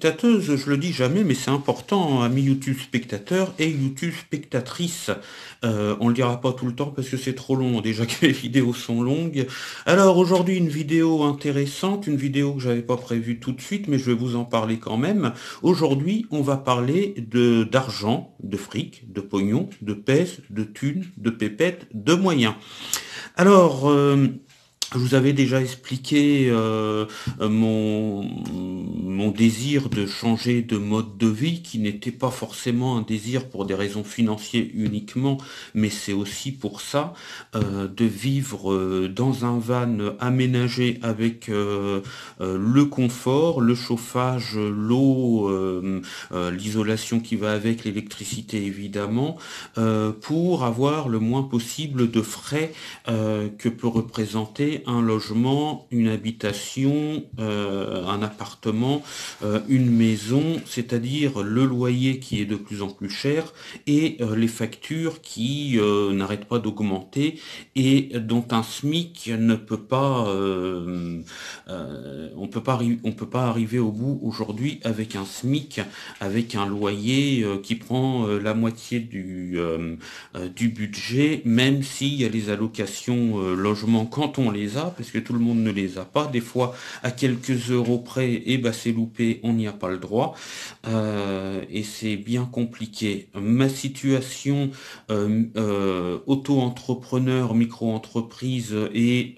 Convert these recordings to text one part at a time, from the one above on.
spectateuse, je le dis jamais, mais c'est important, amis YouTube spectateurs et YouTube spectatrices. Euh, on le dira pas tout le temps parce que c'est trop long, déjà que les vidéos sont longues. Alors aujourd'hui, une vidéo intéressante, une vidéo que j'avais pas prévue tout de suite, mais je vais vous en parler quand même. Aujourd'hui, on va parler de d'argent, de fric, de pognon, de pèse, de thunes, de pépette, de moyens. Alors... Euh, je vous avais déjà expliqué euh, euh, mon, désir de changer de mode de vie, qui n'était pas forcément un désir pour des raisons financières uniquement, mais c'est aussi pour ça, euh, de vivre dans un van aménagé avec le confort, le chauffage, l'eau, l'isolation qui va avec, l'électricité évidemment, pour avoir le moins possible de frais que peut représenter un logement, une habitation, euh, un appartement, euh, une maison, c'est-à-dire le loyer qui est de plus en plus cher et euh, les factures qui n'arrêtent pas d'augmenter et dont un SMIC ne peut pas, on peut peut pas arriver au bout aujourd'hui avec un SMIC, avec un loyer qui prend la moitié du, du budget, même s'il y a les allocations logement quand on les parce que tout le monde ne les a pas. Des fois, à quelques euros près, et eh bah ben, c'est loupé, on n'y a pas le droit. Euh, et c'est bien compliqué. Ma situation euh, euh, auto-entrepreneur, micro-entreprise et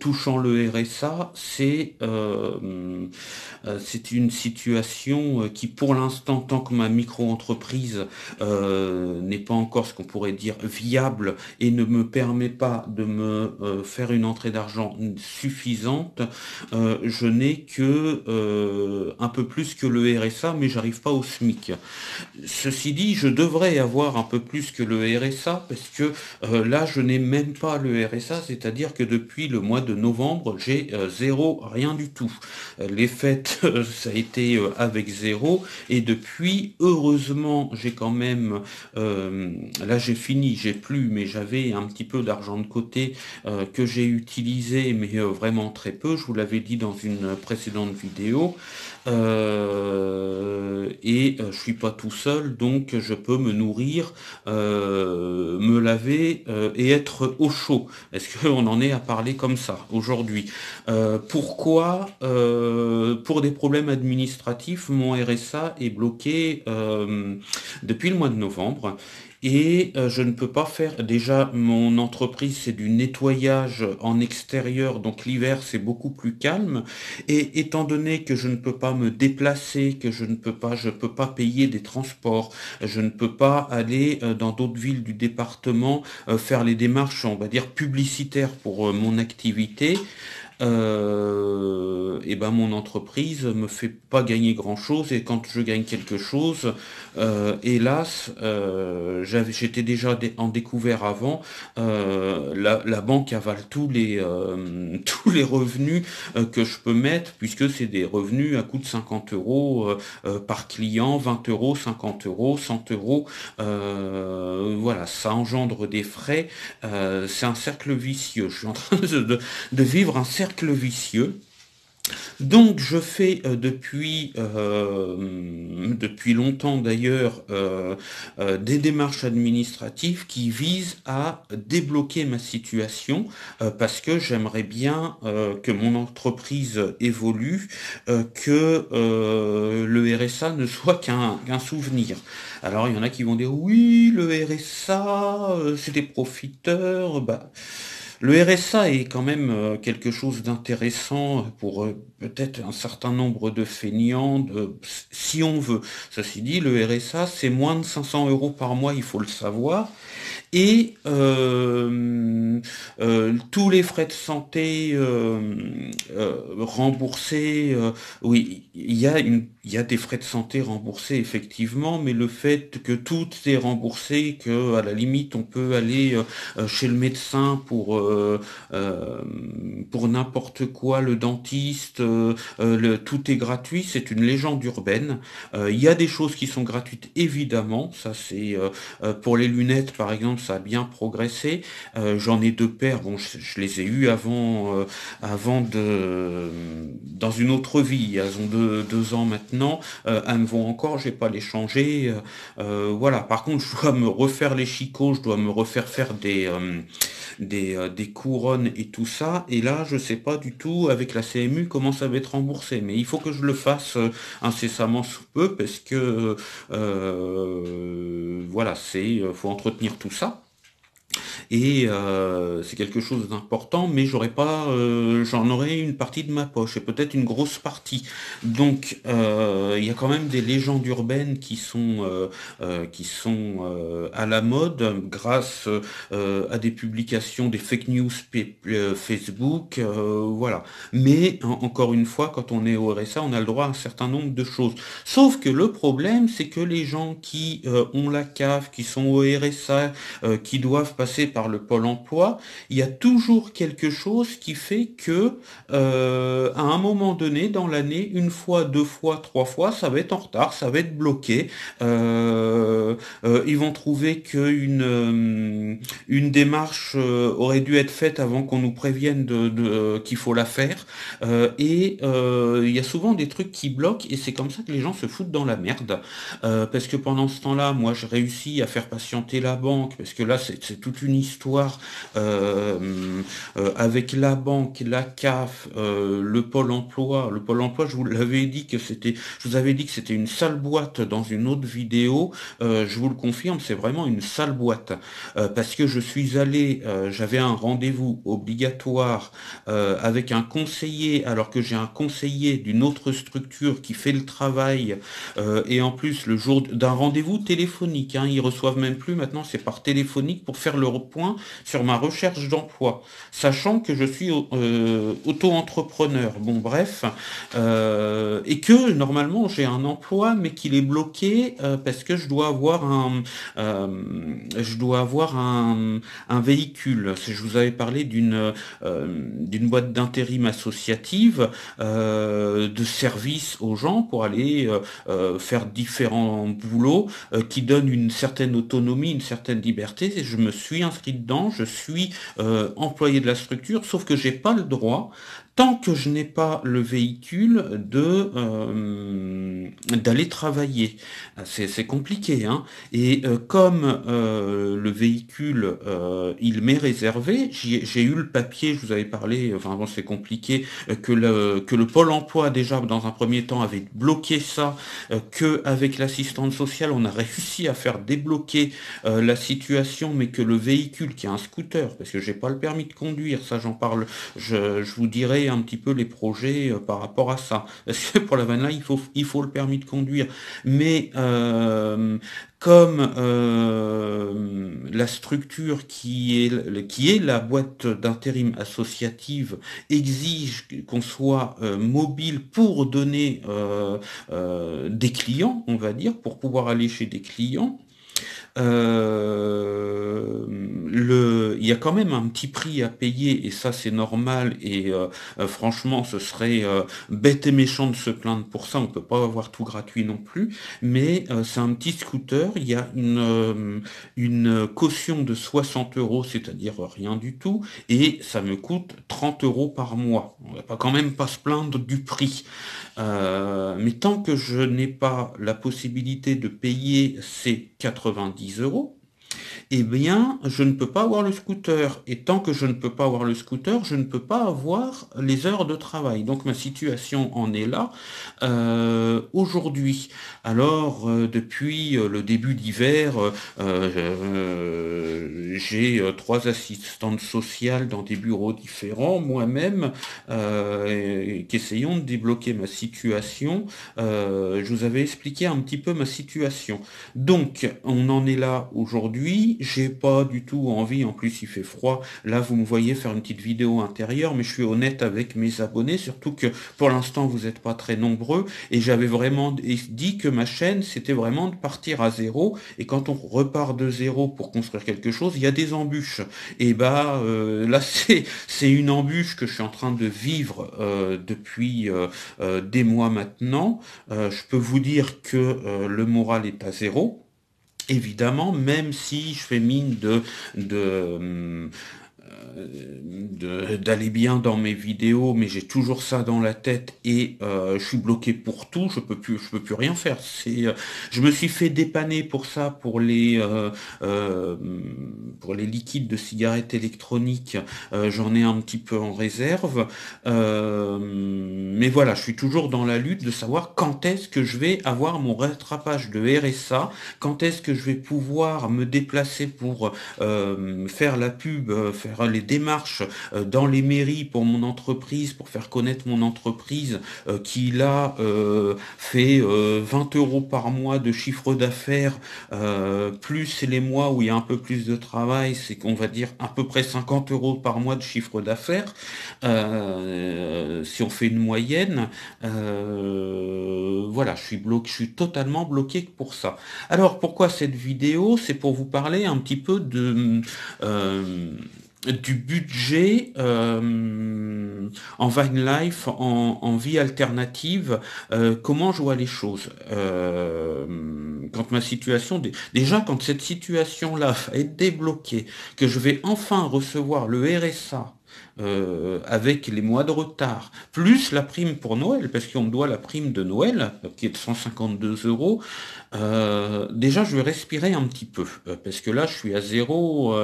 touchant le RSA, c'est c'est une situation qui, pour l'instant, tant que ma micro-entreprise n'est pas encore ce qu'on pourrait dire viable et ne me permet pas de me faire une une entrée d'argent suffisante, euh, je n'ai que euh, un peu plus que le RSA, mais j'arrive pas au SMIC. Ceci dit, je devrais avoir un peu plus que le RSA, parce que euh, là, je n'ai même pas le RSA, c'est-à-dire que depuis le mois de novembre, j'ai zéro, rien du tout. Les fêtes, ça a été avec zéro, et depuis, heureusement, j'ai quand même, là j'ai fini, j'ai plus, mais j'avais un petit peu d'argent de côté que j'ai utilisé, mais euh, vraiment très peu. Je vous l'avais dit dans une précédente vidéo. Euh, et euh, je suis pas tout seul, donc je peux me nourrir, me laver et être au chaud. Est-ce qu'on en est à parler comme ça aujourd'hui Pourquoi Pour des problèmes administratifs, mon RSA est bloqué depuis le mois de novembre. Et euh, je ne peux pas faire, déjà mon entreprise c'est du nettoyage en extérieur, donc l'hiver c'est beaucoup plus calme. Et étant donné que je ne peux pas me déplacer, que je ne peux pas, je peux pas payer des transports, je ne peux pas aller euh, dans d'autres villes du département euh, faire les démarches, on va dire publicitaires pour mon activité, et euh, eh ben mon entreprise me fait pas gagner grand chose et quand je gagne quelque chose, euh, hélas, euh, j'avais j'étais déjà en découvert avant. La, banque avale tous les tous les revenus que je peux mettre puisque c'est des revenus à coût de 50 euros par client, 20 euros, 50 euros, 100 euros. voilà, ça engendre des frais. c'est un cercle vicieux. Je suis en train de, de vivre un cercle cercle vicieux. Donc je fais euh, depuis, euh, depuis longtemps d'ailleurs euh, des démarches administratives qui visent à débloquer ma situation parce que j'aimerais bien que mon entreprise évolue, que le RSA ne soit qu'un souvenir. Alors il y en a qui vont dire oui le RSA c'est des profiteurs, bah le RSA est quand même euh, quelque chose d'intéressant pour euh, peut-être un certain nombre de feignants, si on veut. Ceci dit, le RSA, c'est moins de 500 euros par mois, il faut le savoir. Et euh, euh, tous les frais de santé euh, remboursés, oui, il y, a des frais de santé remboursés, effectivement, mais le fait que tout est remboursé, que à la limite, on peut aller chez le médecin pour, pour n'importe quoi, le dentiste, euh, le, tout est gratuit, c'est une légende urbaine. Euh, il y a des choses qui sont gratuites, évidemment. Ça, c'est euh, pour les lunettes, par exemple, ça a bien progressé. J'en ai deux paires. Bon, je, les ai eues avant, avant de, dans une autre vie. Elles ont deux, ans maintenant. un me vont encore. J'ai pas les changer. voilà. Par contre, je dois me refaire les chicots. Je dois me refaire faire des euh, des, couronnes et tout ça. Et là, je sais pas du tout avec la CMU comment ça va être remboursé. Mais il faut que je le fasse euh, incessamment sous peu parce que euh, voilà, c'est faut entretenir tout ça. Et euh, c'est quelque chose d'important, mais j'aurais pas, euh, j'en aurais une partie de ma poche, et peut-être une grosse partie. Donc euh, il y a quand même des légendes urbaines qui sont, qui sont à la mode grâce à des publications, des fake news Facebook, voilà. Mais encore une fois, quand on est au RSA, on a le droit à un certain nombre de choses. Sauf que le problème, c'est que les gens qui ont la cave, qui sont au RSA, qui doivent passer par le pôle emploi, il y a toujours quelque chose qui fait que euh, à un moment donné dans l'année, une fois, deux fois, trois fois, ça va être en retard, ça va être bloqué. Euh, euh, ils vont trouver que une une démarche aurait dû être faite avant qu'on nous prévienne de, qu'il faut la faire. et il y a souvent des trucs qui bloquent et c'est comme ça que les gens se foutent dans la merde. parce que pendant ce temps-là, moi, je réussis à faire patienter la banque parce que là, c'est tout une histoire euh, euh, avec la banque, la CAF, euh, le Pôle emploi. Le Pôle emploi, je vous l'avais dit que c'était, je vous avais dit que c'était une sale boîte dans une autre vidéo. je vous le confirme, c'est vraiment une sale boîte parce que je suis allé, j'avais un rendez-vous obligatoire avec un conseiller, alors que j'ai un conseiller d'une autre structure qui fait le travail et en plus le jour d'un rendez-vous téléphonique, hein, ils reçoivent même plus maintenant, c'est par téléphonique pour faire le point sur ma recherche d'emploi, sachant que je suis euh, auto-entrepreneur. Bon, bref, euh, et que normalement j'ai un emploi, mais qu'il est bloqué euh, parce que je dois avoir un, je dois avoir un, véhicule véhicule. Je vous avais parlé d'une d'une boîte d'intérim associative de service aux gens pour aller faire différents boulots qui donne une certaine autonomie, une certaine liberté. Et je me suis suis inscrit dedans, je suis euh, employé de la structure, sauf que j'ai pas le droit tant que je n'ai pas le véhicule de euh, d'aller travailler. C'est compliqué. Hein. Et euh, comme euh, le véhicule, il m'est réservé, j'ai eu le papier, je vous avais parlé, enfin bon, c'est compliqué, que le, que le Pôle emploi déjà dans un premier temps avait bloqué ça, que avec l'assistante sociale, on a réussi à faire débloquer la situation, mais que le véhicule qui est un scooter, parce que j'ai pas le permis de conduire, ça j'en parle, je, je vous dirai un petit peu les projets euh, par rapport à ça. Parce que pour la vanne là, il faut, il faut le permis de conduire. Mais euh, comme euh, la structure qui est, qui est la boîte d'intérim associative exige qu'on soit mobile pour donner des clients, on va dire, pour pouvoir aller chez des clients, euh, il y a quand même un petit prix à payer et ça c'est normal et euh, euh, franchement ce serait bête et méchant de se plaindre pour ça, on peut pas avoir tout gratuit non plus, mais c'est un petit scooter, il y a une, caution de 60 euros, c'est-à-dire rien du tout, et ça me coûte 30 euros par mois. On va pas quand même pas se plaindre du prix. mais tant que je n'ai pas la possibilité de payer ces 90 10 euros eh bien, je ne peux pas avoir le scooter. Et tant que je ne peux pas avoir le scooter, je ne peux pas avoir les heures de travail. Donc ma situation en est là euh, aujourd'hui. Alors, euh, depuis euh, le début d'hiver, j'ai trois assistantes sociales dans des bureaux différents, moi-même, qui essayons de débloquer ma situation. je vous avais expliqué un petit peu ma situation. Donc, on en est là aujourd'hui j'ai pas du tout envie, en plus il fait froid, là vous me voyez faire une petite vidéo intérieure, mais je suis honnête avec mes abonnés, surtout que pour l'instant vous n'êtes pas très nombreux, et j'avais vraiment dit que ma chaîne c'était vraiment de partir à zéro, et quand on repart de zéro pour construire quelque chose, il y a des embûches. Et bah euh, là c'est une embûche que je suis en train de vivre euh, depuis euh, des mois maintenant. je peux vous dire que le moral est à zéro évidemment, même si je fais mine de... Euh, de d'aller bien dans mes vidéos, mais j'ai toujours ça dans la tête et euh, je suis bloqué pour tout, je peux plus, je peux plus rien faire. C'est, euh, je me suis fait dépanner pour ça, pour les pour les liquides de cigarettes électroniques, euh, j'en ai un petit peu en réserve. Euh, mais voilà, je suis toujours dans la lutte de savoir quand est-ce que je vais avoir mon rattrapage de RSA, quand est-ce que je vais pouvoir me déplacer pour euh, faire la pub, faire les démarches dans les mairies pour mon entreprise, pour faire connaître mon entreprise qui là fait 20 euros par mois de chiffre d'affaires, plus les mois où il y a un peu plus de travail c'est qu'on va dire à peu près 50 euros par mois de chiffre d'affaires. Euh, si on fait une moyenne, euh, voilà, je suis bloqué, je suis totalement bloqué pour ça. Alors pourquoi cette vidéo C'est pour vous parler un petit peu de euh, du budget euh, en Vine Life, en, vie alternative, euh, comment je vois les choses euh, Quand ma situation, déjà quand cette situation-là est débloquée, que je vais enfin recevoir le RSA euh, avec les mois de retard, plus la prime pour Noël, parce qu'on me doit la prime de Noël, qui est de 152 euros, euh, déjà, je vais respirer un petit peu, euh, parce que là, je suis à 0,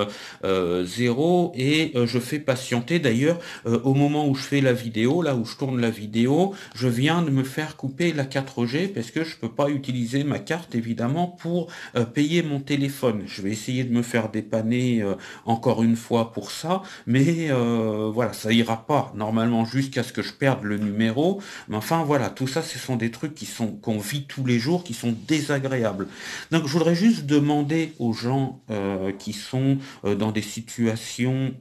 euh, 0 euh, et je fais patienter. D'ailleurs, au moment où je fais la vidéo, là où je tourne la vidéo, je viens de me faire couper la 4G, parce que je peux pas utiliser ma carte, évidemment, pour payer mon téléphone. Je vais essayer de me faire dépanner encore une fois pour ça, mais voilà, ça ira pas, normalement, jusqu'à ce que je perde le numéro. Mais enfin, voilà, tout ça, ce sont des trucs qui sont qu'on vit tous les jours, qui sont désagréables donc je voudrais juste demander aux gens euh, qui sont euh, dans des situations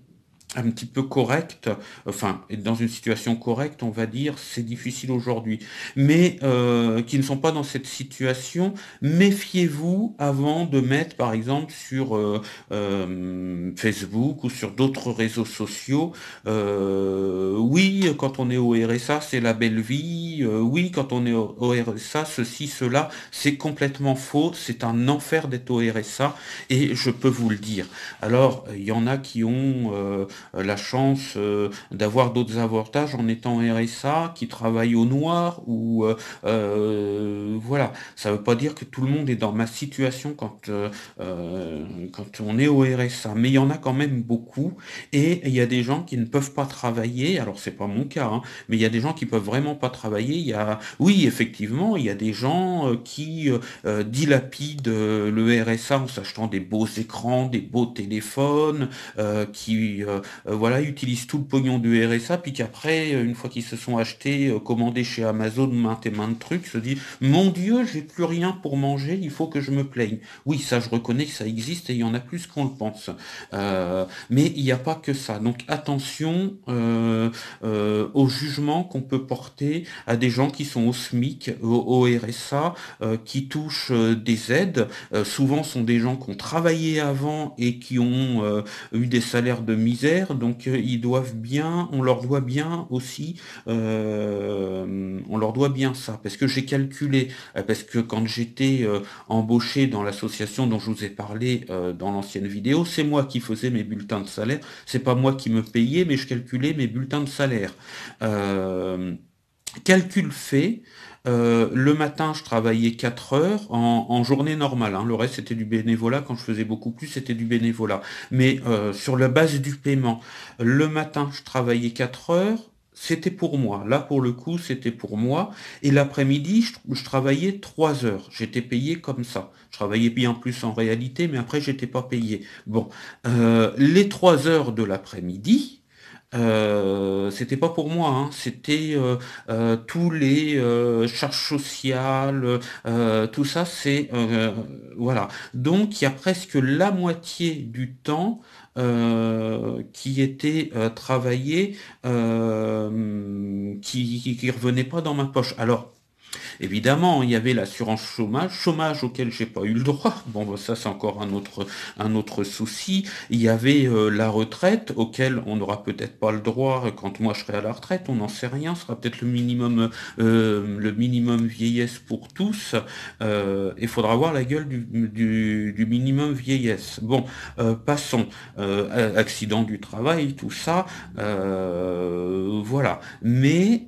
un petit peu correct, enfin, dans une situation correcte, on va dire, c'est difficile aujourd'hui, mais euh, qui ne sont pas dans cette situation, méfiez-vous avant de mettre, par exemple, sur euh, euh, Facebook ou sur d'autres réseaux sociaux, oui, quand on est au RSA, c'est la belle vie, oui, quand on est au, RSA, ceci, cela, c'est complètement faux, c'est un enfer d'être au RSA, et je peux vous le dire. Alors, il y en a qui ont euh, la chance euh, d'avoir d'autres avantages en étant RSA, qui travaille au noir, ou euh, voilà. Ça ne veut pas dire que tout le monde est dans ma situation quand, quand on est au RSA, mais il y en a quand même beaucoup, et il y a des gens qui ne peuvent pas travailler, alors c'est pas mon cas, hein, mais il y a des gens qui peuvent vraiment pas travailler, il y a, oui, effectivement, il y a des gens qui dilapident le RSA en s'achetant des beaux écrans, des beaux téléphones, qui euh, voilà, utilisent tout le pognon du RSA, puis qu'après, euh, une fois qu'ils se sont achetés, euh, commandés chez Amazon maintes et de trucs, se disent Mon Dieu, j'ai plus rien pour manger, il faut que je me plaigne. Oui, ça, je reconnais que ça existe et il y en a plus qu'on le pense. mais il n'y a pas que ça. Donc attention au jugement qu'on peut porter à des gens qui sont au SMIC, au, RSA, qui touchent des aides. souvent, sont des gens qui ont travaillé avant et qui ont eu des salaires de misère donc euh, ils doivent bien, on leur doit bien aussi, euh, on leur doit bien ça, parce que j'ai calculé, euh, parce que quand j'étais embauché dans l'association dont je vous ai parlé dans l'ancienne vidéo, c'est moi qui faisais mes bulletins de salaire, c'est pas moi qui me payais, mais je calculais mes bulletins de salaire. calcul fait, euh, le matin, je travaillais 4 heures en, journée normale. Hein. Le reste, c'était du bénévolat. Quand je faisais beaucoup plus, c'était du bénévolat. Mais euh, sur la base du paiement, le matin, je travaillais 4 heures c'était pour moi. Là, pour le coup, c'était pour moi. Et l'après-midi, je, je, travaillais 3 heures. J'étais payé comme ça. Je travaillais bien plus en réalité, mais après, j'étais pas payé. Bon, euh, les trois heures de l'après-midi, euh, c'était pas pour moi, hein. c'était euh, euh, tous les charges sociales, tout ça, c'est voilà. Donc il y a presque la moitié du temps qui était travaillé, qui, qui revenait pas dans ma poche. Alors Évidemment, il y avait l'assurance chômage, chômage auquel j'ai pas eu le droit. Bon, bah, ça c'est encore un autre un autre souci. Il y avait euh, la retraite auquel on n'aura peut-être pas le droit quand moi je serai à la retraite. On n'en sait rien. Ce sera peut-être le minimum euh, le minimum vieillesse pour tous. Euh, il faudra voir la gueule du, du, du minimum vieillesse. Bon, passons. accident du travail, tout ça. voilà. Mais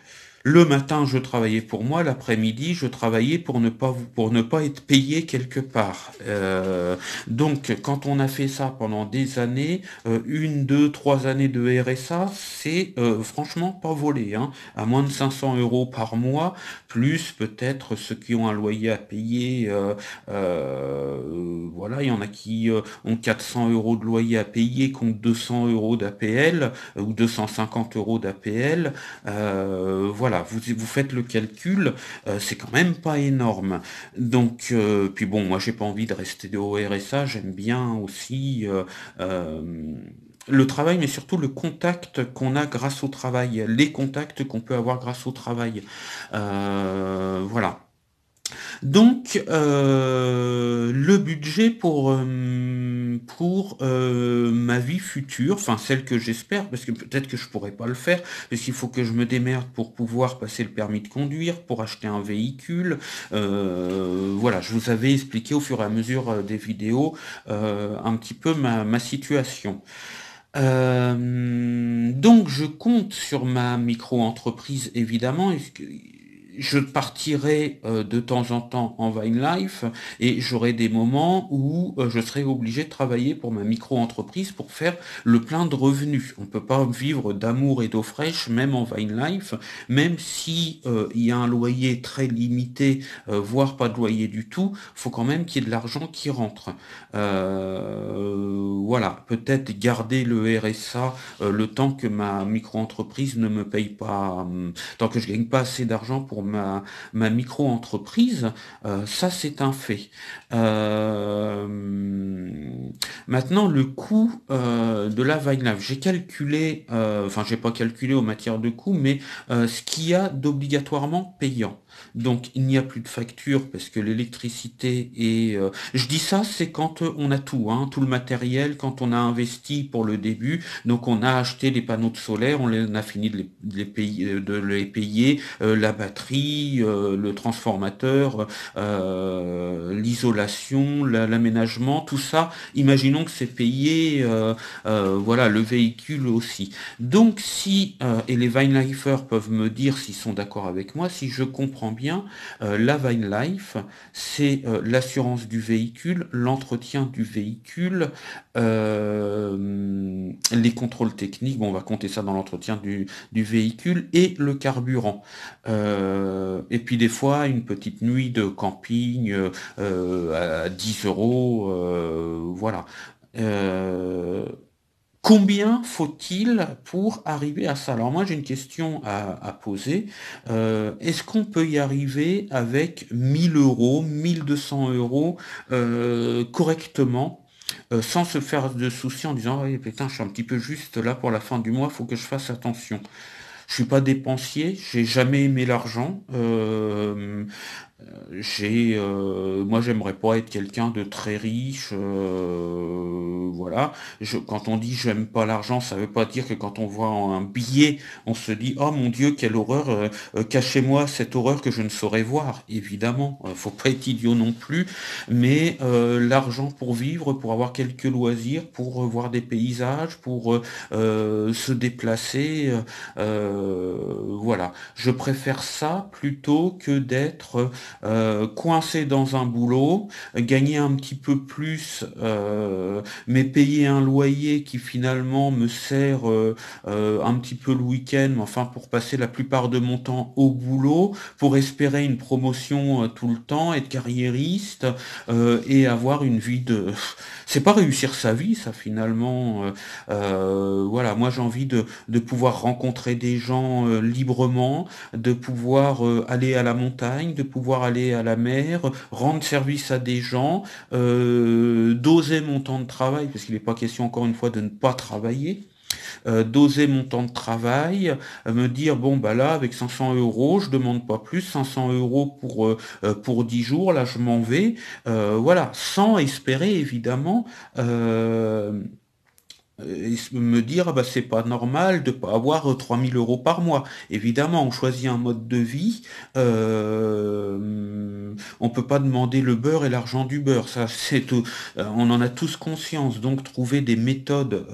Le matin, je travaillais pour moi, l'après-midi, je travaillais pour ne pas, pour ne pas être payé quelque part. Euh, donc, quand on a fait ça pendant des années, euh, une, deux, trois années de RSA, c'est euh, franchement pas volé. Hein. à moins de 500 euros par mois, plus peut-être ceux qui ont un loyer à payer. voilà, il y en a qui ont 400 euros de loyer à payer, compte 200 euros d'APL ou 250 euros d'APL. voilà vous, faites le calcul, euh, c'est quand même pas énorme. Donc, euh, puis bon, moi j'ai pas envie de rester au RSA, j'aime bien aussi euh, le travail, mais surtout le contact qu'on a grâce au travail, les contacts qu'on peut avoir grâce au travail. voilà. Donc, euh, le budget pour, euh, pour euh, ma vie future, enfin celle que j'espère, parce que peut-être que je pourrais pas le faire, parce qu'il faut que je me démerde pour pouvoir passer le permis de conduire, pour acheter un véhicule. voilà, je vous avais expliqué au fur et à mesure des vidéos un petit peu ma, situation. donc je compte sur ma micro-entreprise évidemment, je partirai euh, de temps en temps en Vine Life et j'aurai des moments où euh, je serai obligé de travailler pour ma micro-entreprise pour faire le plein de revenus. On ne peut pas vivre d'amour et d'eau fraîche même en Vine Life, même si euh, il y a un loyer très limité, voire pas de loyer du tout, faut quand même qu'il y ait de l'argent qui rentre. voilà, peut-être garder le RSA le temps que ma micro-entreprise ne me paye pas, tant que je gagne pas assez d'argent pour ma, micro-entreprise, euh, ça c'est un fait. Euh, maintenant, le coût euh, de la Vinelab, j'ai calculé, enfin j'ai pas calculé en matière de coût, mais ce qu'il y a d'obligatoirement payant. Donc il n'y a plus de facture parce que l'électricité est... Euh, je dis ça, c'est quand euh, on a tout, hein, tout le matériel, quand on a investi pour le début. Donc on a acheté les panneaux de solaire, on, a fini de les, euh, payer, de payer la batterie, le transformateur, l'isolation, l'aménagement, tout ça. Imaginons que c'est payé, voilà, le véhicule aussi. Donc si, et les Weinleifer peuvent me dire s'ils sont d'accord avec moi, si je comprends bien, euh, la Vine Life, c'est euh, l'assurance du véhicule, l'entretien du véhicule, euh, les contrôles techniques, bon, on va compter ça dans l'entretien du, du, véhicule, et le carburant. et puis des fois, une petite nuit de camping à 10 euros, voilà. Combien faut-il pour arriver à ça Alors moi j'ai une question à, poser. Euh, est-ce qu'on peut y arriver avec 1000 euros, 1200 euros euh, correctement euh, sans se faire de soucis en disant oh, putain je suis un petit peu juste là pour la fin du mois, faut que je fasse attention je suis pas dépensier, j'ai jamais aimé l'argent. Euh, euh, j'ai, euh, moi, j'aimerais pas être quelqu'un de très riche. Euh, voilà. Je, quand on dit j'aime pas l'argent, ça veut pas dire que quand on voit un billet, on se dit oh mon Dieu quelle horreur, cachez-moi cette horreur que je ne saurais voir. Évidemment, faut pas être idiot non plus. Mais l'argent pour vivre, pour avoir quelques loisirs, pour voir des paysages, pour se déplacer, voilà. Je préfère ça plutôt que d'être euh, coincé dans un boulot, gagner un petit peu plus, euh, mais payer un loyer qui finalement me sert euh, un petit peu le week-end, enfin pour passer la plupart de mon temps au boulot, pour espérer une promotion tout le temps, être carriériste et avoir une vie de... C'est pas réussir sa vie, ça finalement. voilà, moi j'ai envie de pouvoir rencontrer des gens librement, de pouvoir aller à la montagne, de pouvoir aller à la mer, rendre service à des gens, euh, doser mon temps de travail, parce qu'il n'est pas question encore une fois de ne pas travailler. Euh, doser mon temps de travail, euh, me dire bon bah là avec 500 euros je demande pas plus, 500 euros pour pour 10 jours là je m'en vais, voilà sans espérer évidemment euh, me dire ah bah c'est pas normal de pas avoir 3000 euh, euros par mois. Évidemment, on choisit un mode de vie, euh, on peut pas demander le beurre et l'argent du beurre. Ça c'est euh, on en a tous conscience. Donc trouver des méthodes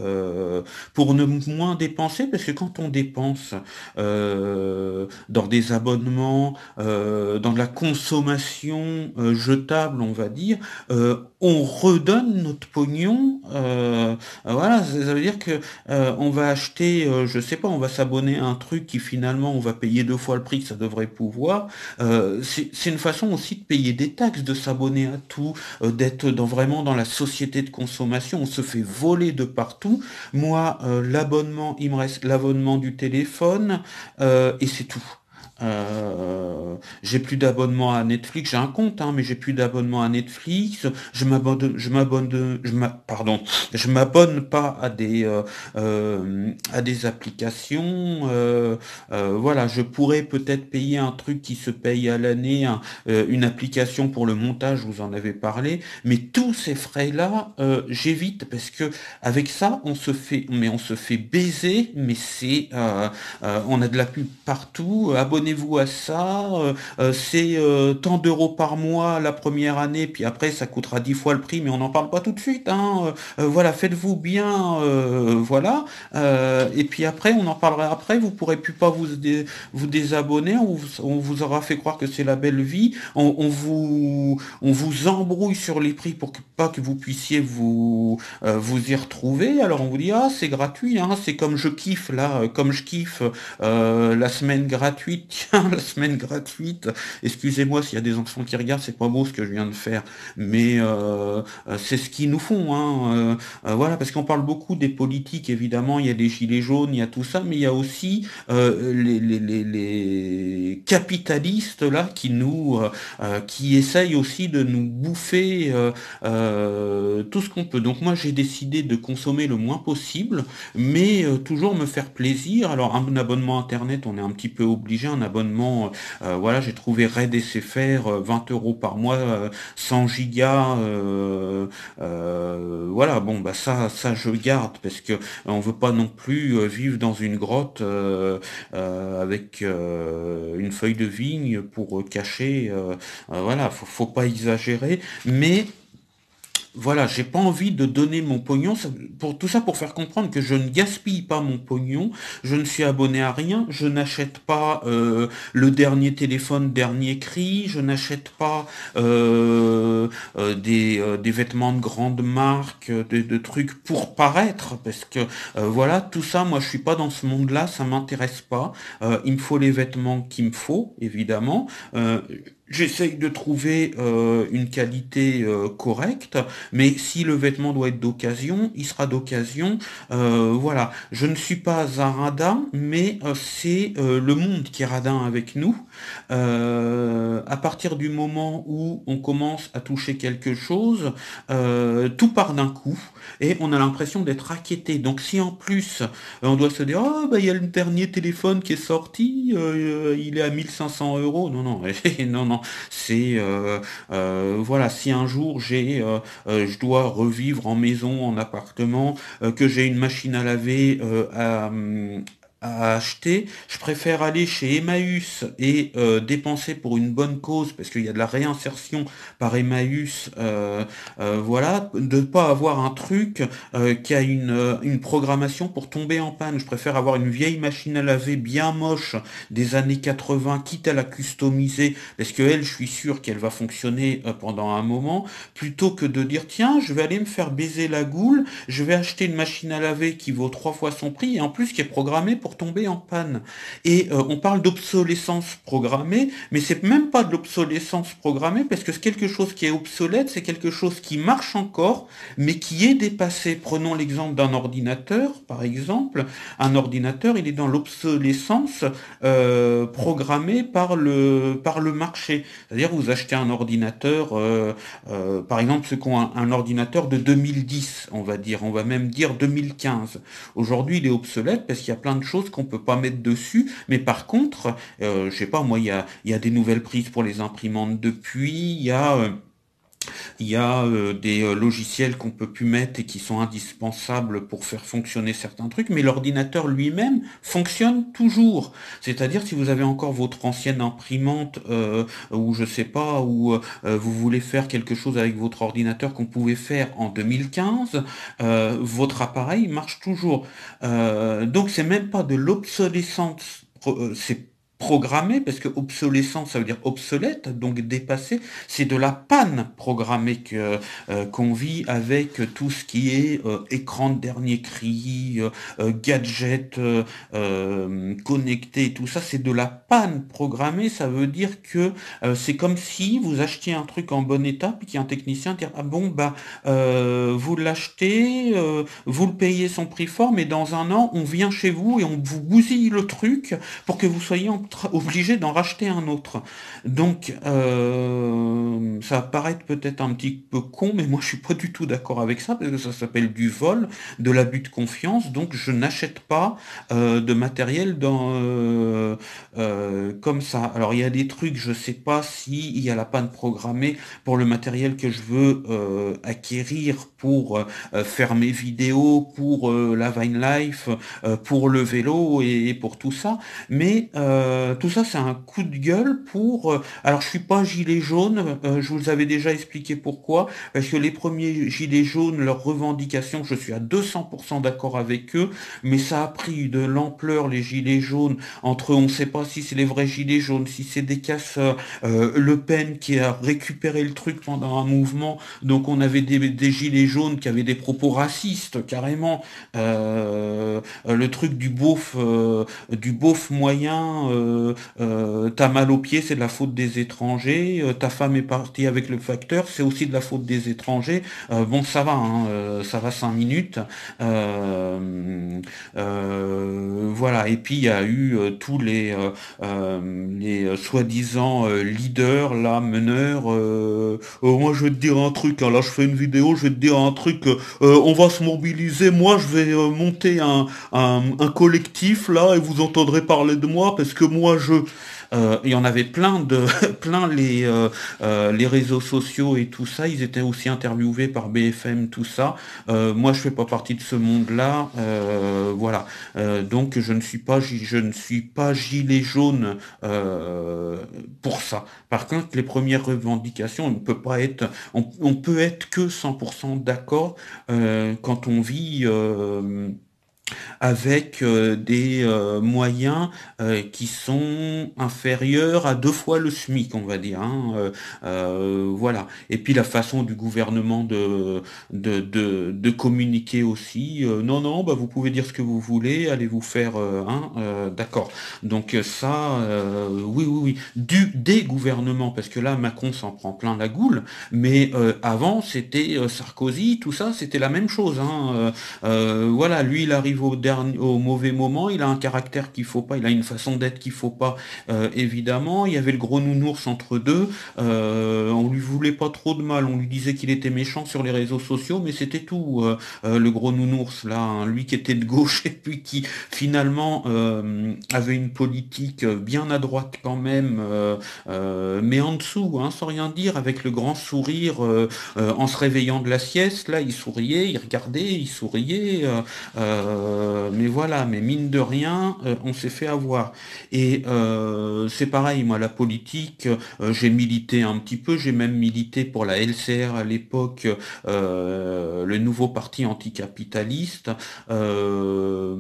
pour ne moins dépenser, parce que quand on dépense dans des abonnements, dans de la consommation jetable, on va dire, on redonne notre pognon. voilà ça veut dire que euh, on va acheter, je euh, je sais pas, on va s'abonner à un truc qui finalement on va payer deux fois le prix que ça devrait pouvoir. Euh, c'est une façon aussi de payer des taxes, de s'abonner à tout, d'être vraiment dans la société de consommation. On se fait voler de partout. Moi, l'abonnement, il me reste l'abonnement du téléphone et c'est tout. Euh, j'ai plus d'abonnement à Netflix, j'ai un compte, hein, mais j'ai plus d'abonnement à Netflix. Je m'abonne, je m'abonne, je pardon, je m'abonne pas à des euh, euh, à des applications. voilà, je pourrais peut-être payer un truc qui se paye à l'année, une application pour le montage, vous en avez parlé, mais tous ces frais là, j'évite parce que avec ça, on se fait, mais on se fait baiser, mais c'est, on a de la pub partout, abonné vous à ça, euh, euh, c'est euh, tant d'euros par mois la première année, puis après ça coûtera dix fois le prix, mais on n'en parle pas tout de suite. Hein, voilà, faites-vous bien, voilà. et puis après, on en parlera après, vous pourrez plus pas vous, vous désabonner, on vous, aura fait croire que c'est la belle vie, on, vous, on vous embrouille sur les prix pour que, pas que vous puissiez vous, vous y retrouver. Alors on vous dit, ah c'est gratuit, hein, c'est comme je kiffe là, comme je kiffe la semaine gratuite la semaine gratuite, excusez-moi s'il y a des enfants qui regardent, c'est pas beau ce que je viens de faire, mais euh, euh, c'est ce qu'ils nous font. Hein. Euh, voilà, parce qu'on parle beaucoup des politiques, évidemment, il y a des gilets jaunes, il y a tout ça, mais il y a aussi les, capitalistes là qui nous qui essayent aussi de nous bouffer tout ce qu'on peut. Donc moi j'ai décidé de consommer le moins possible, mais toujours me faire plaisir. Alors un abonnement internet, on est un petit peu obligé, un abonnement, euh, euh, voilà, j'ai trouvé Red et faire euh, 20 euros par mois, 100 gigas, voilà, bon, bah ça, ça je garde parce que on veut pas non plus vivre dans une grotte avec une feuille de vigne pour cacher, voilà, faut, faut pas exagérer, mais voilà, j'ai pas envie de donner mon pognon pour tout ça pour faire comprendre que je ne gaspille pas mon pognon, je ne suis abonné à rien, je n'achète pas euh, le dernier téléphone, dernier cri, je n'achète pas euh, euh, des, des, vêtements de grande marque, de, trucs pour paraître, parce que voilà, tout ça, moi je suis pas dans ce monde-là, ça m'intéresse pas. il me faut les vêtements qu'il me faut, évidemment. J'essaye de trouver euh, une qualité euh, correcte, mais si le vêtement doit être d'occasion, il sera d'occasion. Euh, voilà, je ne suis pas un radin, mais c'est le monde qui est radin avec nous. à partir du moment où on commence à toucher quelque chose, tout part d'un coup et on a l'impression d'être inquiété. Donc si en plus on doit se dire, oh, bah il y a le dernier téléphone qui est sorti, il est à 1500 euros, non, non, non, non. Hein. C'est euh, euh, voilà, si un jour j'ai, euh, je dois revivre en maison, en appartement, que j'ai une machine à laver à, hum, à acheter. Je préfère aller chez Emmaüs et euh, dépenser pour une bonne cause parce qu'il y a de la réinsertion par Emmaüs. Euh, euh, voilà, de ne pas avoir un truc qui a une, une, programmation pour tomber en panne. Je préfère avoir une vieille machine à laver bien moche des années 80, quitte à la customiser parce que elle, je suis sûr qu'elle va fonctionner pendant un moment, plutôt que de dire tiens, je vais aller me faire baiser la goule, je vais acheter une machine à laver qui vaut trois fois son prix et en plus qui est programmée pour pour tomber en panne. Et euh, on parle d'obsolescence programmée, mais c'est même pas de l'obsolescence programmée, parce que c'est quelque chose qui est obsolète, c'est quelque chose qui marche encore, mais qui est dépassé. Prenons l'exemple d'un ordinateur, par exemple. Un ordinateur, il est dans l'obsolescence euh, programmée par le, par le marché. C'est-à-dire, vous achetez un ordinateur, euh, par exemple, ce qui un, ordinateur de 2010, on va dire, on va même dire 2015. Aujourd'hui, il est obsolète parce qu'il y a plein de choses qu'on peut pas mettre dessus. Mais par contre, euh, je sais pas, moi, il y a, des nouvelles prises pour les imprimantes depuis, il y a... Euh, il y a euh, des euh, logiciels qu'on peut plus mettre et qui sont indispensables pour faire fonctionner certains trucs, mais l'ordinateur lui-même fonctionne toujours. C'est-à-dire si vous avez encore votre ancienne imprimante euh, ou je sais pas, ou vous voulez faire quelque chose avec votre ordinateur qu'on pouvait faire en 2015, votre appareil marche toujours. donc c'est même pas de l'obsolescence, c'est programmé parce que obsolescence, ça veut dire obsolète, donc dépassé, c'est de la panne programmée que euh, qu'on vit avec tout ce qui est euh, écran de dernier cri, euh, gadget connecté, tout ça, c'est de la panne programmée, ça veut dire que c'est comme si vous achetiez un truc en bon état, puis qu'il y a un technicien qui dit ah bon bah vous l'achetez, vous le payez son prix fort, mais dans un an on vient chez vous et on vous bousille le truc pour que vous soyez en obligé d'en racheter un autre. Donc, euh, ça va paraître peut-être un petit peu con, mais moi je suis pas du tout d'accord avec ça, parce que ça s'appelle du vol, de l'abus de confiance, donc je n'achète pas euh, de matériel dans, euh, comme ça. Alors, il y a des trucs, je sais pas il y a la panne programmée pour le matériel que je veux acquérir pour faire mes vidéos, pour la Vine Life, pour le vélo et, pour tout ça, mais... Euh, tout ça, c'est un coup de gueule pour. Euh, alors, je suis pas gilet jaune. Euh, je vous avais déjà expliqué pourquoi. Parce que les premiers gilets jaunes, leurs revendications, je suis à 200% d'accord avec eux. Mais ça a pris de l'ampleur les gilets jaunes. Entre, on ne sait pas si c'est les vrais gilets jaunes, si c'est des casseurs. le Pen qui a récupéré le truc pendant un mouvement. Donc, on avait des, gilets jaunes qui avaient des propos racistes carrément. le truc du beauf, du beauf moyen. Euh, euh, t'as mal au pied, c'est de la faute des étrangers, euh, ta femme est partie avec le facteur, c'est aussi de la faute des étrangers. bon, ça va, hein, ça va cinq minutes. voilà. Et puis il y a eu tous les soi-disant leaders, là, meneurs. moi, je vais te dire un truc. Hein, là, je fais une vidéo, je vais te dire un truc. on va se mobiliser. Moi, je vais monter un, un collectif là, et vous entendrez parler de moi parce que moi, moi je. Euh, il y en avait plein de plein les euh, euh, les réseaux sociaux et tout ça. Ils étaient aussi interviewés par BFM, tout ça. moi, je fais pas partie de ce monde-là, voilà. donc, je ne suis pas je ne suis pas gilet jaune pour ça. Par contre, les premières revendications, on peut pas être on peut être que 100% d'accord quand on vit avec euh, des euh, moyens euh, qui sont inférieurs à deux fois le SMIC, on va dire. Hein, voilà. Et puis la façon du gouvernement de, de, communiquer aussi. non, non, bah, vous pouvez dire ce que vous voulez, allez vous faire un. Hein, d'accord. Donc ça, oui, oui, oui. Du, des gouvernements, parce que là, Macron s'en prend plein la goule, mais avant, c'était Sarkozy, tout ça, c'était la même chose. Hein, voilà, lui, il arrive au, mauvais moment, il a un caractère qu'il faut pas, il a une façon d'être qu'il faut pas, euh, évidemment. Il y avait le gros nounours entre deux, euh, on lui voulait pas trop de mal, on lui disait qu'il était méchant sur les réseaux sociaux, mais c'était tout, euh, euh, le gros nounours, là, hein. lui qui était de gauche et puis qui finalement avait une politique bien à droite quand même, mais en dessous, hein, sans rien dire, avec le grand sourire en se réveillant de la sieste, là, il souriait, il regardait, il souriait. Euh, mais voilà, mais mine de rien, euh, on s'est fait avoir. Et euh, c'est pareil, moi, la politique, j'ai milité un petit peu, j'ai même milité pour la LCR à l'époque, le nouveau parti anticapitaliste. là,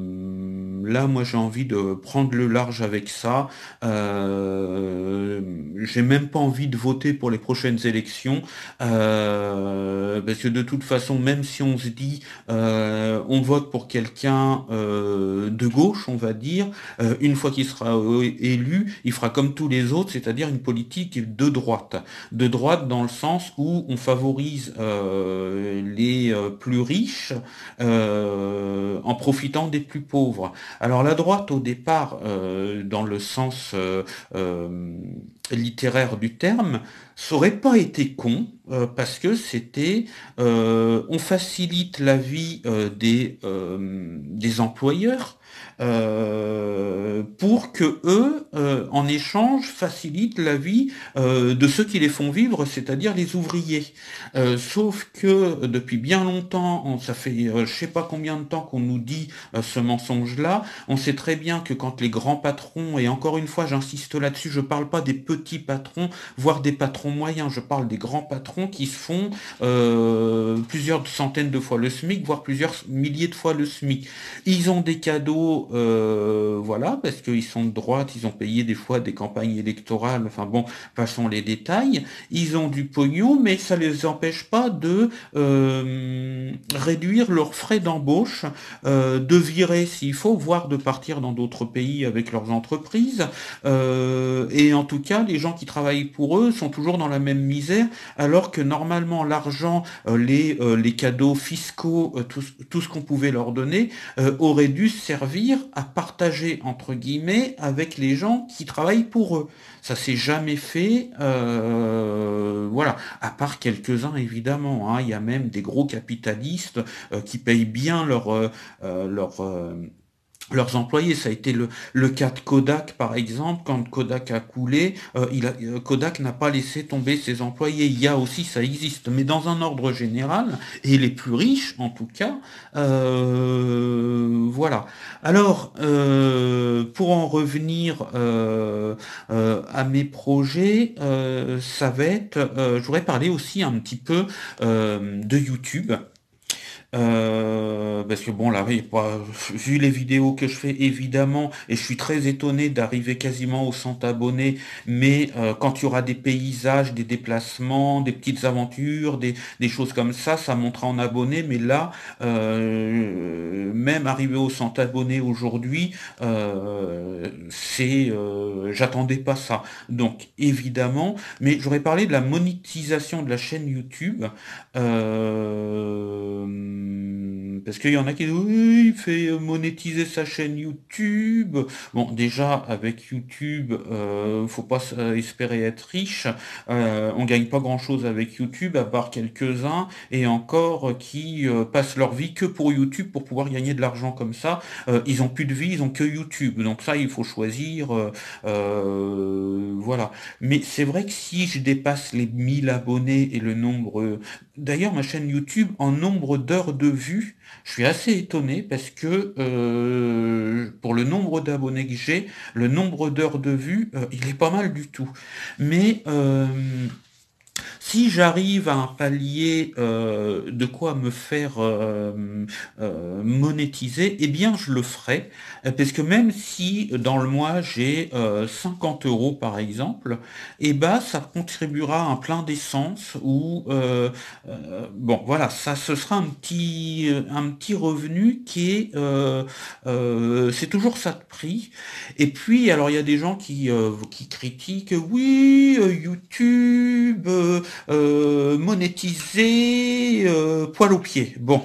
moi, j'ai envie de prendre le large avec ça. j'ai même pas envie de voter pour les prochaines élections, parce que de toute façon, même si on se dit, on vote pour quelqu'un, euh, de gauche, on va dire, euh, une fois qu'il sera euh, élu, il fera comme tous les autres, c'est-à-dire une politique de droite. De droite dans le sens où on favorise les plus riches en profitant des plus pauvres. Alors la droite, au départ, dans le sens littéraire du terme, ça n'aurait pas été con euh, parce que c'était euh, on facilite la vie euh, des, des employeurs euh, pour que eux, euh, en échange, facilitent la vie euh, de ceux qui les font vivre, c'est-à-dire les ouvriers. sauf que depuis bien longtemps, ça fait je sais pas combien de temps qu'on nous dit ce mensonge-là. On sait très bien que quand les grands patrons, et encore une fois, j'insiste là-dessus, je parle pas des petits patrons, voire des patrons moyens, je parle des grands patrons qui se font plusieurs centaines de fois le SMIC, voire plusieurs milliers de fois le SMIC. Ils ont des cadeaux euh, voilà, parce qu'ils sont de droite, ils ont payé des fois des campagnes électorales, enfin bon, passons les détails, ils ont du pognon, mais ça ne les empêche pas de... Euh, réduire leurs frais d'embauche, euh, de virer s'il faut, voire de partir dans d'autres pays avec leurs entreprises. Euh, et en tout cas, les gens qui travaillent pour eux sont toujours dans la même misère, alors que normalement l'argent, euh, les, les cadeaux fiscaux, tout, ce qu'on pouvait leur donner, aurait dû servir à partager, entre guillemets, avec les gens qui travaillent pour eux. Ça s'est jamais fait, voilà, à part quelques-uns évidemment. Hein. Il y a même des gros capitalistes euh, qui payent bien leur, euh, euh, leurs employés. Ça a été le, cas de Kodak, par exemple. Quand Kodak a coulé, il Kodak n'a pas laissé tomber ses employés. Il y a aussi, ça existe. Mais dans un ordre général, et les plus riches, en tout cas, voilà. Alors, pour en revenir à mes projets, ça va être, je voudrais parler aussi un petit peu de YouTube. Euh, parce que bon, là, bah, vu les vidéos que je fais, évidemment, et je suis très étonné d'arriver quasiment aux 100 abonnés, mais euh, quand il y aura des paysages, des déplacements, des petites aventures, des, choses comme ça, ça montera en abonnés, mais là, euh, même arriver aux 100 abonnés aujourd'hui, c'est, j'attendais pas ça. Donc, évidemment, mais j'aurais parlé de la monétisation de la chaîne YouTube. Euh, euh, parce qu'il y en a qui disent oui, il fait euh, monétiser sa chaîne YouTube. Bon, déjà avec YouTube, euh, faut pas espérer être riche. Euh, on gagne pas grand chose avec YouTube à part quelques-uns et encore qui passent leur vie que pour YouTube pour pouvoir gagner de l'argent comme ça. ils ont plus de vie, ils ont que YouTube. Donc ça, il faut choisir. voilà. Mais c'est vrai que si je dépasse les 1000 abonnés et le nombre D'ailleurs, ma chaîne YouTube, en nombre d'heures de vues, je suis assez étonné parce que euh, pour le nombre d'abonnés que j'ai, le nombre d'heures de vues, euh, il est pas mal du tout. Mais euh, si j'arrive à un palier euh, de quoi me faire euh, euh, monétiser, eh bien je le ferai, parce que même si dans le mois j'ai 50 euros par exemple, eh bien ça contribuera à un plein d'essence ou bon voilà, ça ce sera un petit revenu qui est c'est toujours ça de prix. Et puis alors il y a des gens qui critiquent oui YouTube euh, euh, Monétiser, euh, poil au pied Bon,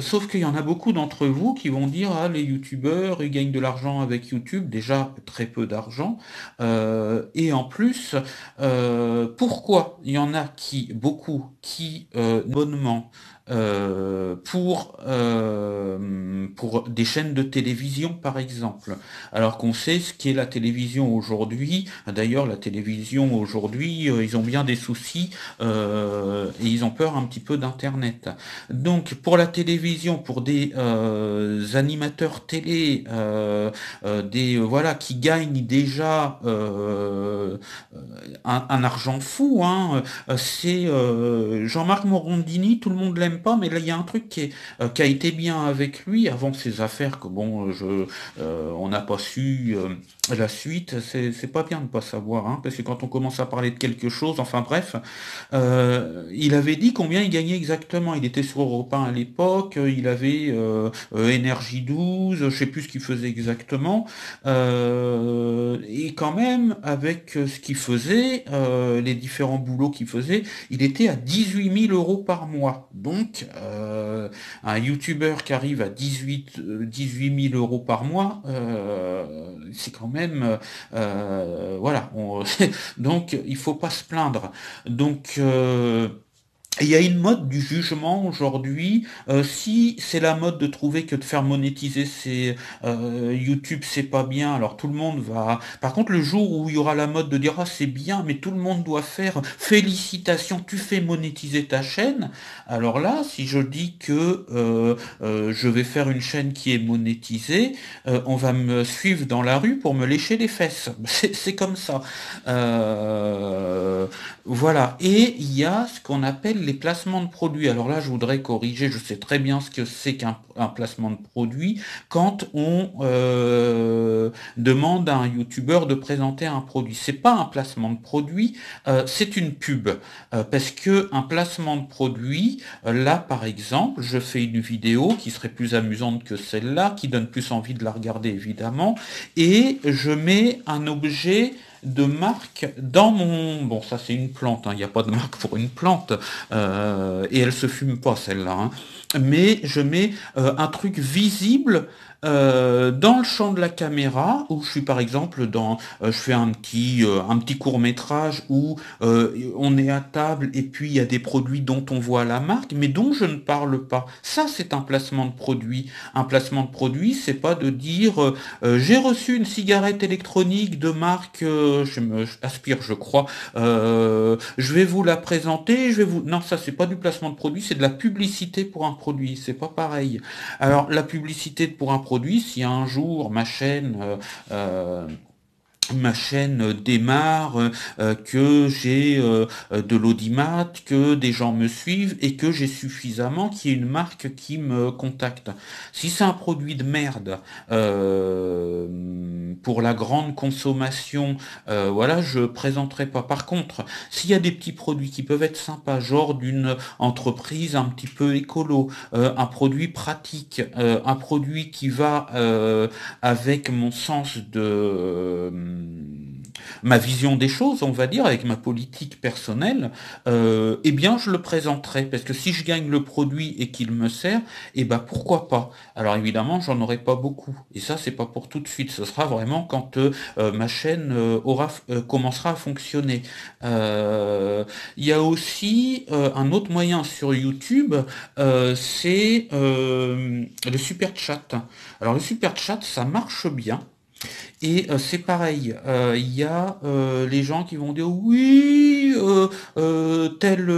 sauf qu'il y en a beaucoup d'entre vous qui vont dire ah les youtubeurs ils gagnent de l'argent avec YouTube déjà très peu d'argent et en plus pourquoi il y en a qui beaucoup qui bonnement euh, pour, euh, pour des chaînes de télévision, par exemple. Alors qu'on sait ce qu'est la télévision aujourd'hui. D'ailleurs, la télévision aujourd'hui, euh, ils ont bien des soucis et ils ont peur un petit peu d'Internet. Donc, pour la télévision, pour des animateurs télé, des voilà qui gagnent déjà un, argent fou, hein, c'est Jean-Marc Morondini, tout le monde l'aime pas, mais là, il y a un truc euh, qui, a été bien avec lui avant ses affaires que, bon, euh, je, euh, on n'a pas su la suite. C'est pas bien de ne pas savoir, hein, parce que quand on commence à parler de quelque chose, enfin bref, il avait dit combien il gagnait exactement. Il était sur Europe à l'époque, il avait Énergie 12, je sais plus ce qu'il faisait exactement. et quand même, avec ce qu'il faisait, les différents boulots qu'il faisait, il était à 18 000 euros par mois. Donc, euh, un YouTuber qui arrive à 18, 18 000 euros par mois, euh, c'est quand même... Euh, voilà. On, donc, il faut pas se plaindre. Donc... Il y a une mode du jugement aujourd'hui. Euh, si c'est la mode de trouver que de faire monétiser ses euh, YouTube, c'est pas bien, alors tout le monde va. Par contre, le jour où il y aura la mode de dire ah c'est bien, mais tout le monde doit faire félicitations, tu fais monétiser ta chaîne. Alors là, si je dis que euh, je vais faire une chaîne qui est monétisée, on va me suivre dans la rue pour me lécher les fesses. C'est comme ça. voilà. Et il y a ce qu'on appelle les placements de produits. Alors là, je voudrais corriger, je sais très bien ce que c'est qu'un placement de produit quand on euh, demande à un youtubeur de présenter un produit. C'est pas un placement de produit, euh, c'est une pub. Euh, parce que un placement de produit, là par exemple, je fais une vidéo qui serait plus amusante que celle-là, qui donne plus envie de la regarder évidemment, et je mets un objet de marque dans mon... Bon, ça c'est une plante, hein. il n'y a pas de marque pour une plante, euh, et elle se fume pas celle-là. Hein. Mais je mets euh, un truc visible euh, dans le champ de la caméra, où je suis par exemple dans, euh, je fais un petit, euh, un petit court métrage où on est à table et puis il y a des produits dont on voit la marque, mais dont je ne parle pas. Ça, c'est un placement de produit. Un placement de produit, c'est pas de dire j'ai reçu une cigarette électronique de marque, je me aspire, je crois. je vais vous la présenter. Je vais vous. Non, ça, c'est pas du placement de produit, c'est de la publicité pour un produit. C'est pas pareil. Alors, la publicité pour un produit produit si un jour ma chaîne euh, euh, ma chaîne démarre, euh, que j'ai euh, de l'audimat, que des gens me suivent et que j'ai suffisamment qu'il y ait une marque qui me contacte. Si c'est un produit de merde euh, pour la grande consommation, euh, voilà, je présenterai pas. Par contre, s'il y a des petits produits qui peuvent être sympas, genre d'une entreprise un petit peu écolo, un produit pratique, un produit qui va avec mon sens de euh, ma vision des choses, on va dire, avec ma politique personnelle, euh, eh bien, je le présenterai. Parce que si je gagne le produit et qu'il me sert, eh ben, pourquoi pas Alors évidemment, j'en aurai pas beaucoup. Et ça, c'est pas pour tout de suite. Ce sera vraiment quand euh, ma chaîne aura, commencera à fonctionner. Il y a aussi un autre moyen sur YouTube, c'est le super chat. Alors le super chat, ça marche bien. Et euh, c'est pareil, euh, il y a euh, les gens qui vont dire oui, tel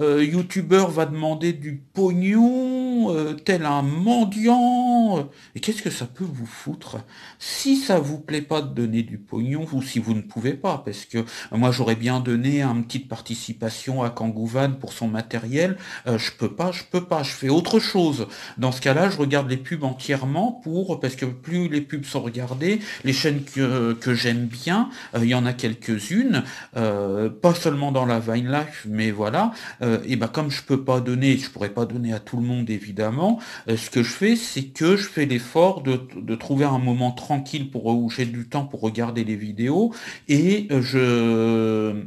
youtubeur va demander du pognon, tel un mendiant. Et qu'est-ce que ça peut vous foutre Si ça vous plaît pas de donner du pognon, ou si vous ne pouvez pas, parce que moi j'aurais bien donné une petite participation à Kangouvan pour son matériel, je peux pas, je peux pas, je fais autre chose. Dans ce cas-là, je regarde les pubs entièrement pour, parce que plus les pubs sont regardées, les chaînes que, j'aime bien, euh, il y en a quelques-unes, euh, pas seulement dans la Vine Life, mais voilà, euh, et ben comme je peux pas donner, je pourrais pas donner à tout le monde évidemment, ce que je fais, c'est que je fais l'effort de, de, trouver un moment tranquille pour où j'ai du temps pour regarder les vidéos et je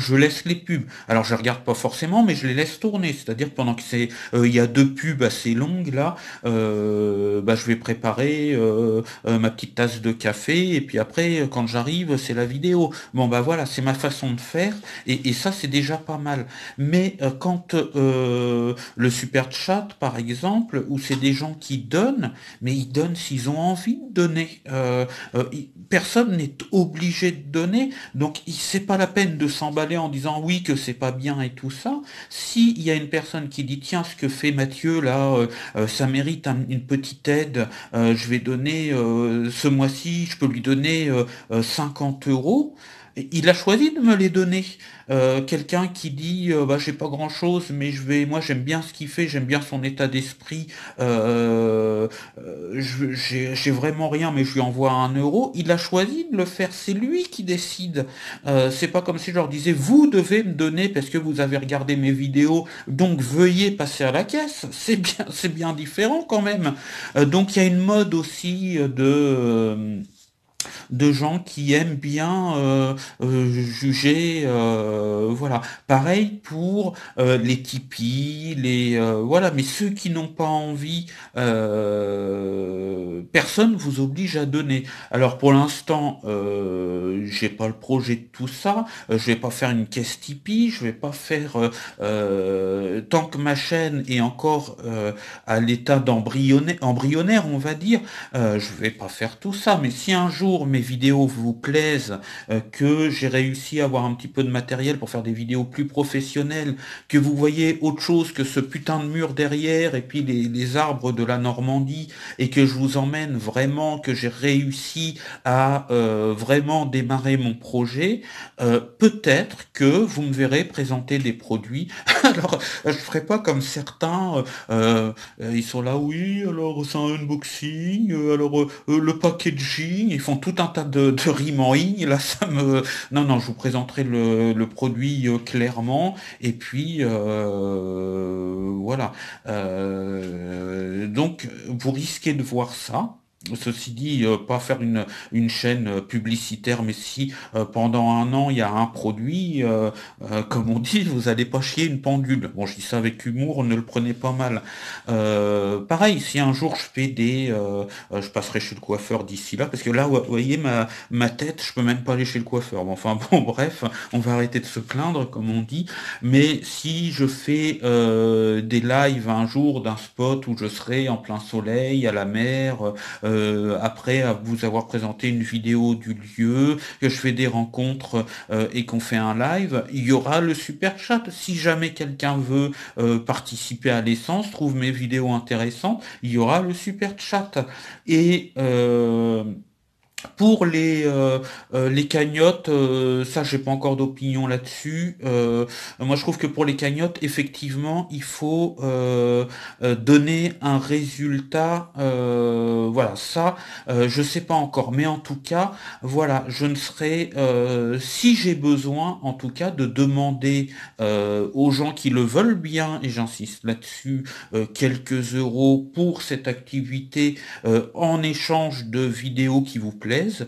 je laisse les pubs. Alors je regarde pas forcément, mais je les laisse tourner. C'est-à-dire pendant que c'est, euh, il y a deux pubs assez longues là, euh, bah, je vais préparer euh, ma petite tasse de café et puis après quand j'arrive c'est la vidéo. Bon bah voilà, c'est ma façon de faire et, et ça c'est déjà pas mal. Mais quand le super chat par exemple où c'est des gens qui donnent, mais ils donnent s'ils ont envie de donner. personne n'est obligé de donner, donc c'est pas la peine de s'emballer en disant oui que c'est pas bien et tout ça, s'il y a une personne qui dit tiens ce que fait Mathieu là, euh, euh, ça mérite une petite aide, euh, je vais donner ce mois-ci, je peux lui donner 50 euros, il a choisi de me les donner. Euh, quelqu'un qui dit euh, bah, j'ai pas grand chose, mais je vais, moi j'aime bien ce qu'il fait, j'aime bien son état d'esprit, euh, j'ai vraiment rien, mais je lui envoie un euro. Il a choisi de le faire, c'est lui qui décide. c'est pas comme si je leur disais vous devez me donner parce que vous avez regardé mes vidéos, donc veuillez passer à la caisse. C'est bien, c'est bien différent quand même. donc il y a une mode aussi de de gens qui aiment bien euh, euh, juger euh, voilà pareil pour les tipis les voilà mais ceux qui n'ont pas envie personne vous oblige à donner alors pour l'instant j'ai pas le projet de tout ça je vais pas faire une caisse tipeee je vais pas faire tant que ma chaîne est encore à l'état d'embryonnaire embryonnaire on va dire je vais pas faire tout ça mais si un jour mes vidéos vous plaisent, euh, que j'ai réussi à avoir un petit peu de matériel pour faire des vidéos plus professionnelles, que vous voyez autre chose que ce putain de mur derrière et puis les, arbres de la Normandie, et que je vous emmène vraiment, que j'ai réussi à euh, vraiment démarrer mon projet, euh, peut-être que vous me verrez présenter des produits. alors, je ferai pas comme certains, ils sont là, oui, alors c'est un unboxing, alors le packaging, ils font tout un tas de, de, rimes en ligne Là, ça me. Non, non, je vous présenterai le, produit euh, clairement. Et puis euh, voilà. Euh, donc, vous risquez de voir ça. Ceci dit, euh, pas faire une, une chaîne euh, publicitaire, mais si euh, pendant un an il y a un produit, comme on dit, vous allez pas chier une pendule. Bon, je dis ça avec humour, ne le prenez pas mal. pareil, si un jour je fais des, je passerai chez le coiffeur d'ici là, parce que là, vous voyez ma, ma tête, je peux même pas aller chez le coiffeur. Bon, enfin bon, bref, on va arrêter de se plaindre, comme on dit. Mais si je fais des lives un jour d'un spot où je serai en plein soleil, à la mer euh, après vous avoir présenté une vidéo du lieu, que je fais des rencontres euh, et qu'on fait un live, il y aura le super chat. Si jamais quelqu'un veut euh, participer à l'essence, trouve mes vidéos intéressantes, il y aura le super chat. Et euh, pour les, euh, euh, les cagnottes, euh, ça j'ai pas encore d'opinion là-dessus. moi je trouve que pour les cagnottes, effectivement, il faut donner un résultat. voilà, ça je sais pas encore, mais en tout cas, voilà, je ne serai si j'ai besoin, en tout cas, de demander aux gens qui le veulent bien, et j'insiste là-dessus, quelques euros pour cette activité en échange de vidéos qui vous plaisent et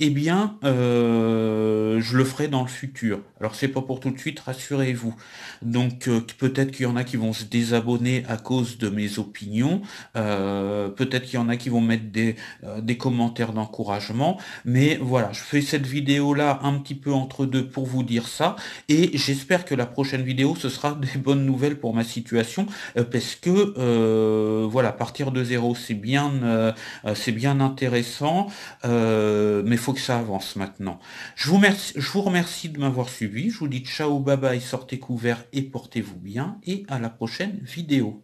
eh bien, euh, je le ferai dans le futur. Alors, c'est pas pour tout de suite, rassurez-vous. Donc, euh, peut-être qu'il y en a qui vont se désabonner à cause de mes opinions. Euh, peut-être qu'il y en a qui vont mettre des, des commentaires d'encouragement. Mais voilà, je fais cette vidéo-là un petit peu entre deux pour vous dire ça. Et j'espère que la prochaine vidéo, ce sera des bonnes nouvelles pour ma situation. parce que, voilà, partir de zéro, c'est bien, c'est bien intéressant. Euh, mais il faut que ça avance maintenant. Je vous, remercie, je vous remercie de m'avoir suivi. Je vous dis ciao, bye bye, sortez couverts et portez-vous bien. Et à la prochaine vidéo.